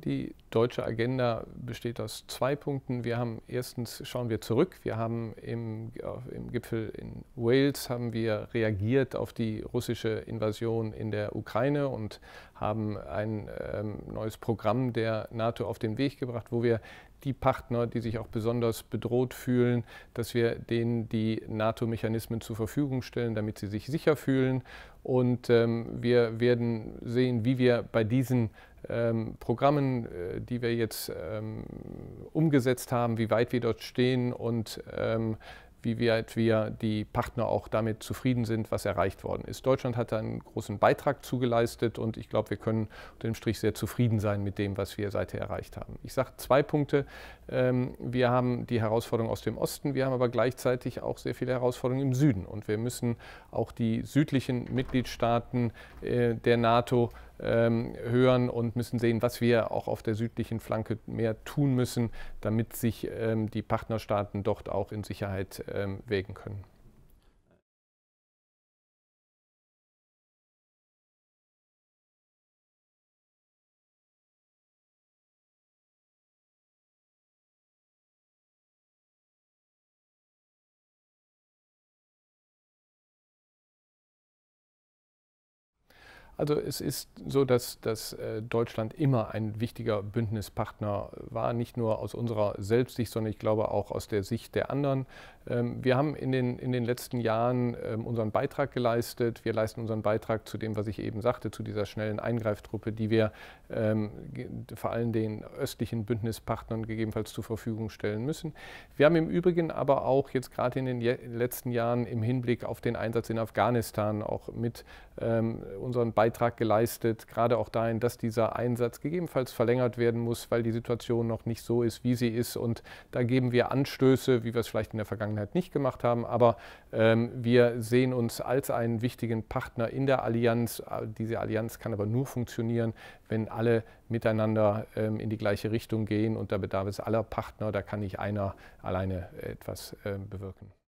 Die deutsche Agenda besteht aus zwei Punkten. Wir haben erstens schauen wir zurück. Wir haben im, im, Gipfel in Wales haben wir reagiert auf die russische Invasion in der Ukraine und haben ein ähm, neues Programm der NATO auf den Weg gebracht, wo wir die Partner, die sich auch besonders bedroht fühlen, dass wir denen die NATO-Mechanismen zur Verfügung stellen, damit sie sich sicher fühlen. Und ähm, wir werden sehen, wie wir bei diesen ähm, Programmen, äh, die wir jetzt ähm, umgesetzt haben, wie weit wir dort stehen und ähm, wie weit wir die Partner auch damit zufrieden sind, was erreicht worden ist. Deutschland hat da einen großen Beitrag zugeleistet und ich glaube, wir können unter dem Strich sehr zufrieden sein mit dem, was wir seither erreicht haben. Ich sage zwei Punkte. Ähm, wir haben die Herausforderung aus dem Osten, wir haben aber gleichzeitig auch sehr viele Herausforderungen im Süden und wir müssen auch die südlichen Mitgliedstaaten äh, der NATO ähm, hören und müssen sehen, was wir auch auf der südlichen Flanke mehr tun müssen, damit sich ähm, die Partnerstaaten dort auch in Sicherheit ähm, wägen können. Also es ist so, dass, dass äh, Deutschland immer ein wichtiger Bündnispartner äh, war, nicht nur aus unserer Selbstsicht, sondern ich glaube auch aus der Sicht der anderen. Ähm, wir haben in den, in den letzten Jahren ähm, unseren Beitrag geleistet. Wir leisten unseren Beitrag zu dem, was ich eben sagte, zu dieser schnellen Eingreiftruppe, die wir ähm, vor allem den östlichen Bündnispartnern gegebenenfalls zur Verfügung stellen müssen. Wir haben im Übrigen aber auch jetzt gerade in den letzten Jahren im Hinblick auf den Einsatz in Afghanistan auch mit unseren Beitrag Beitrag geleistet, gerade auch dahin, dass dieser Einsatz gegebenenfalls verlängert werden muss, weil die Situation noch nicht so ist, wie sie ist. Und da geben wir Anstöße, wie wir es vielleicht in der Vergangenheit nicht gemacht haben. Aber ähm, wir sehen uns als einen wichtigen Partner in der Allianz. Ah, diese Allianz kann aber nur funktionieren, wenn alle miteinander ähm, in die gleiche Richtung gehen. Und da bedarf es aller Partner. Da kann nicht einer alleine äh, etwas äh, bewirken.